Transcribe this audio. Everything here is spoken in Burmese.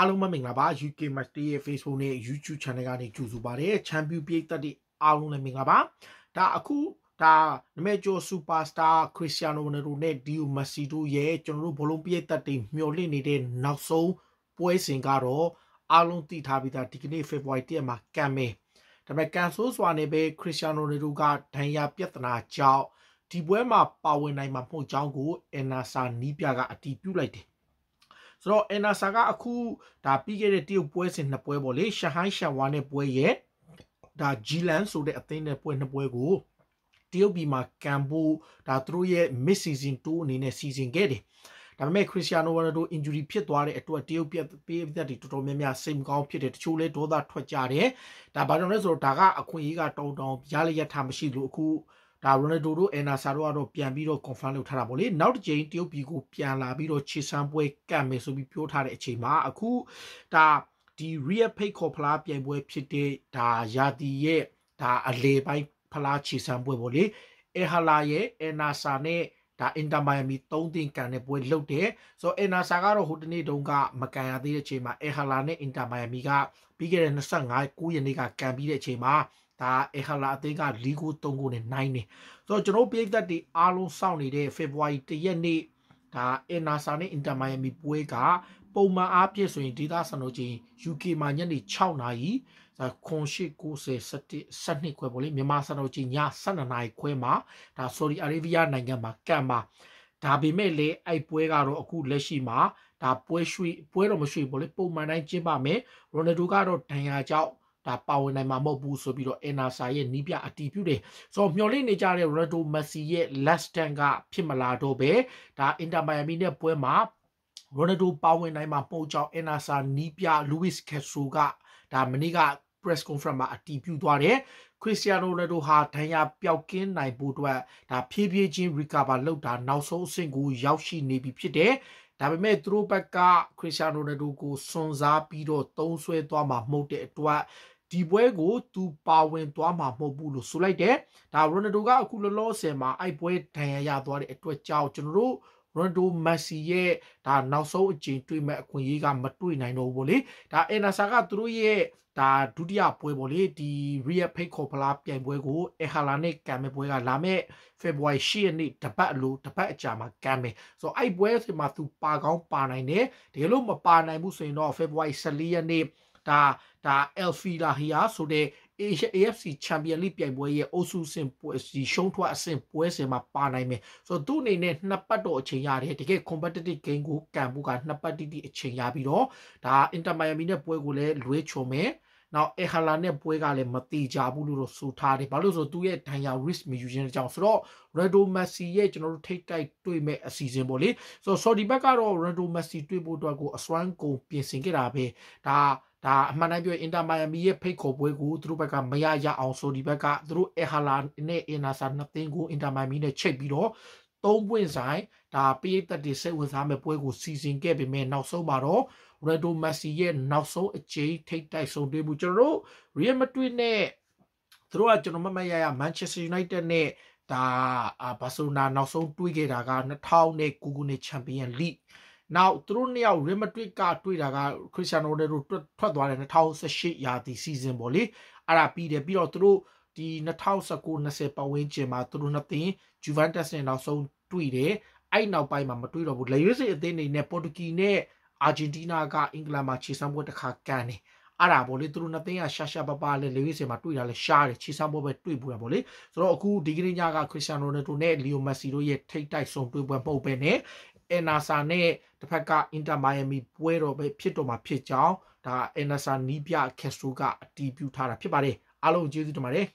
အားလုံးပဲမင်္ဂလာပါ UK Master ရဲ့ Facebook နဲ့ YouTube Channel ကနေကြိုဆိုပါရစေ Champion ပြည်သက်တဲ့အားလုံးလည်းမင်္ဂလာပါဒါအခုဒါနမဲကျော်စူပါစတာခရစ္စတီယာနိုရိုနယ်ဒိုနဲ့ဒီယိုမက်ဆီတို့ရဲ့ကျွန်တော်တို့ဘလုံးပြည်သက်တဲ့မျော်လင့်နေတဲ့နောက်ဆုံးပွဲစဉ်ကတော့အားလုံးသိထားပြီးသားဒီကနေ့ February 1ရက်မှာကံမဲဒါပေမဲ့ကန်ဆိုးစွာနဲ့ပဲခရစ္စတီယာနိုရိုနယ်ဒိုကဒဏ်ရာပြဿနာကြောင့်ဒီပွဲမှာပါဝင်နိုင်မှာမဟုတ်ကြောင်းကိုအန်နာဆာနီးပြကအတည်ပြုလိုက်တယ်ဆိုတော့အင်နာဆာကအခုဒါပြီးခဲ့တဲ့တရုတ်ပွဲစဉ်နှစ်ပွဲပေါ့လေရှန်ဟိုင်းရှန်ဝါနဲ့ပွဲရဲ့ဒါဂျီလန်ဆိုတဲ့အသင်းနဲ့ပွဲနှစ်ပွဲကိုတရုတ်ပြည်မှာကမ်ဘူဒါသူတို့ရဲ့ mid season tour အနေနဲ့ season ခဲ့တယ်ဒါပေမဲ့ခရစ္စတီယာနိုရိုနာဒို injury ဖြစ်သွားတဲ့အတွက်တရုတ်ပြည်ပြည်သက်တွေတော်တော်များများစိတ်မကောင်းဖြစ်တယ်တချို့လဲဒေါသထွက်ကြတယ်ဒါဘာကြောင့်လဲဆိုတော့ဒါကအခွင့်အရေးကတုံတုံရလျက်ထားမရှိလို့အခုဒါရိုနယ်ဒိုတို့အန်နာဆာတို့ကတော့ပြန်ပြီးတော့ confirm လုပ်ထားတာပေါ့လေနောက်တစ်ချိန်တရုတ်ပြည်ကိုပြန်လာပြီးတော့ခြေဆန်းပွဲကတ်မယ်ဆိုပြီးပြောထားတဲ့အချိန်မှာအခုဒါဒီ real pay ခေါ်ဖလားပြိုင်ပွဲဖြစ်တဲ့ဒါရာတီရဲ့ဒါအလေပိုင်းဖလားခြေဆန်းပွဲပေါ့လေအဟာလာရဲ့အန်နာဆာနဲ့ဒါအင်တာမိုင်မီ3တင်ကန်တဲ့ပွဲလုပ်တယ်ဆိုတော့အင်နာဆာကတော့ဟိုတနေ့တုန်းကမကန်ရသေးတဲ့အချိန်မှာအဟာလာနဲ့အင်တာမိုင်မီကပြီးခဲ့တဲ့25 9ရက်နေ့ကကန်ပြီးတဲ့အချိန်မှာဒါအေဟလာအသင်းကလီဂို၃ခုနဲ့နိုင်နေဆိုတော့ကျွန်တော်ပြည်သက်တွေအားလုံးစောင့်နေတဲ့ February 1ရက်နေ့ဒါအင်နာဆာနဲ့အင်တာမိုင်မီပွဲကပုံမှန်အားဖြင့်ဆိုရင်ဒေသစံတော်ချိန် UK မှာညနေ6နာရီခွန်ရှိ90 17ခွဲပေါ့လေမြန်မာစံတော်ချိန်ည12နာရီခွဲမှာဒါ Saudi Arabia နိုင်ငံမှာကံမှာဒါပေမဲ့လေအဲ့ပွဲကတော့အခုလက်ရှိမှာဒါပွဲရွှေ့ပွဲတော့မရွှေ့ပေါ့လေပုံမှန်တိုင်းကျင်းပါမယ်ရိုနယ်ဒိုကတော့ဒဏ်ရာကြောင့်ဒါပါဝင်နိုင်မှာမဟုတ်ဘူးဆိုပြီးတော့အင်နာဆာရဲ့နီးပြအတီးပြုတယ်ဆိုတော့မျော်လင့်နေကြတဲ့ရိုဒိုမက်ဆီရဲ့ last stand ကဖြစ်မလာတော့ပဲဒါအင်တာမိုင်မီနဲ့ပွဲမှာရိုနဒိုပါဝင်နိုင်မှာပုံကြောင်းအင်နာဆာနီးပြလူးဝစ်ကက်ဆိုကဒါမနေ့က press conference မှာအတီးပြုသွားတယ်ခရစ္စတီယာနိုရိုဒိုဟာဒဏ်ရာပျောက်ကင်းနိုင်ဖို့အတွက်ဒါဖြည်းဖြည်းချင်း recover လုပ်တာနောက်ဆုံးအဆင့်ကိုရောက်ရှိနေပြီဖြစ်တယ်ဒါပေမဲ့သူတို့ဘက်ကခရစ္စတီယာနိုရိုဒိုကိုစွန်စားပြီးတော့သုံးဆွဲသွားမှာမှုတ်တဲ့အတွက်ဒီပွဲကိုသူပါဝင်သွားမှာမဟုတ်ဘူးလို့ဆိုလိုက်တယ်ဒါရိုနယ်ဒိုကအခုလောလောဆယ်မှာအဲ့ပွဲဒဏ်ရာရသွားတဲ့အတွက်ကြောင့်ကျွန်တော်တို့ရွန်ဒိုမက်ဆီရဲ့ဒါနောက်ဆုံးအကြိမ်တွေ့မဲ့အခွင့်အရေးကမတွေ့နိုင်တော့ဘူးပေါ့လေဒါအင်နာဆာကသူတို့ရဲ့ဒါဒုတိယပွဲပေါ့လေဒီ Real Fake ခေါ်ဖလားပြိုင်ပွဲကိုအဟာလာနဲ့ကံမဲ့ပွဲကလာမဲ့ February 10ရက်နေ့တပတ်လို့တပတ်အကြာမှာကံမယ်ဆိုတော့အဲ့ပွဲဆိုမှာသူပါကောင်းပါနိုင်တယ်တကယ်လို့မပါနိုင်ဘူးဆိုရင်တော့ February 14ရက်နေ့ဒါဒါ Elfila Hia ဆိုတဲ့ AFC Champion League ပြိုင်ပွဲရဲ့အုပ်စုဆင့်ပွဲစီရှုံးထွက်အဆင့်ပွဲစဉ်မှာပါနိုင်မယ်ဆိုတော့သူ့အနေနဲ့နှစ်ပတ်တော့အချိန်ရတယ်တကယ် competitive game ကိုကန်ဖို့ကနှစ်ပတ်တိတိအချိန်ရပြီးတော့ဒါ Inter Miami နဲ့ပွဲကိုလည်းလွဲချုံမယ်နောက်အဟလာနဲ့ပွဲကလည်းမတိကြဘူးလို့တော့ဆိုထားတယ်ဘာလို့ဆိုသူရဲ့ဒဏ်ရာ risk မယူခြင်းအကြောင်းဆိုတော့ Ronaldo Messi ရဲ့ကျွန်တော်တို့ထိတ်တိုက်တွေ့မဲ့အစီအစဉ်ပေါ့လေဆိုတော့ Saudi ဘက်ကတော့ Ronaldo Messi တွေ့ဖို့အတွက်ကိုအစွမ်းကုန်ပြင်ဆင်ခဲ့တာပဲဒါဒါအမှန်တိုင်းပြောအင်တာမိုင်ယာမီရဲ့ဖိတ်ခေါ်ပွဲကိုသူတို့ဘက်ကမရရအောင်ဆိုဒီဘက်ကသူတို့အဟာလာနဲ့အင်နာဆာနှစ်သင်းကိုအင်တာမိုင်မီနဲ့ချိတ်ပြီးတော့သုံးပွင့်ဆိုင်ဒါပိတ်သက်တွေစိတ်ဝင်စားမဲ့ပွဲကိုစီစဉ်ခဲ့ပေမဲ့နောက်ဆုံးမှာတော့ရက်ဒိုမက်ဆီရဲ့နောက်ဆုံးအကြိမ်ထိတ်တိုက်ဆုံတွေ့မှုကျွန်တော်တို့ရီယယ်မက်ဒရစ်နဲ့သူတို့ကကျွန်တော်မမရရမန်ချက်စတာယူနိုက်တက်နဲ့ဒါဘာဆိုနာနောက်ဆုံးတွေ့ခဲ့တာက2009ခုနှစ်ချန်ပီယံလိဂ်နောက်သူတို့နှစ်ယောက်ရီမတွစ်ကတွေ့တာကခရစ်စတီယာနိုရိုနယ်ဒိုထွက်သွားတဲ့2018ရာသီစီဇန်ပေါ့လေအဲ့ဒါပြီးတယ်ပြီးတော့သူတို့ဒီ2019 20ပတ်ဝန်းကျင်မှာသူတို့နှစ်သင်းဂျူဗန်တက်စ်နဲ့နောက်ဆုံးတွေ့တယ်အဲ့နောက်ပိုင်းမှာမတွေ့တော့ဘူးလက်ရွေးစင်အသင်းတွေနဲ့ပေါ်တူဂီနဲ့အာဂျင်တီးနားကအင်္ဂလန်မှာခြေဆမ်းပွဲတစ်ခါကန်တယ်အဲ့ဒါပေါ့လေသူတို့နှစ်သိန်းကရှာရှာပပလေးလေဝိစင်မှာတွေ့တာလဲရှားတယ်ခြေဆမ်းပွဲပဲတွေ့ပူတာပေါ့လေဆိုတော့အခုဒီကနေ့ညကခရစ်စတီယာနိုရိုနယ်ဒိုနဲ့လီယိုမက်ဆီတို့ရဲ့ထိတ်တိုက်ဆုံတွေ့ပွဲပုံပဲနဲ့အန်နာဆာနဲ့တစ်ဖက်ကအင်တာမိုင်ယာမီပွဲတော်ပဲဖြစ်တော်မှာဖြစ်ကြောင်းဒါအန်နာဆာနီးပြကက်စတိုကအတီးပြထားတာဖြစ်ပါတယ်အားလုံးကျေးဇူးတင်ပါတယ်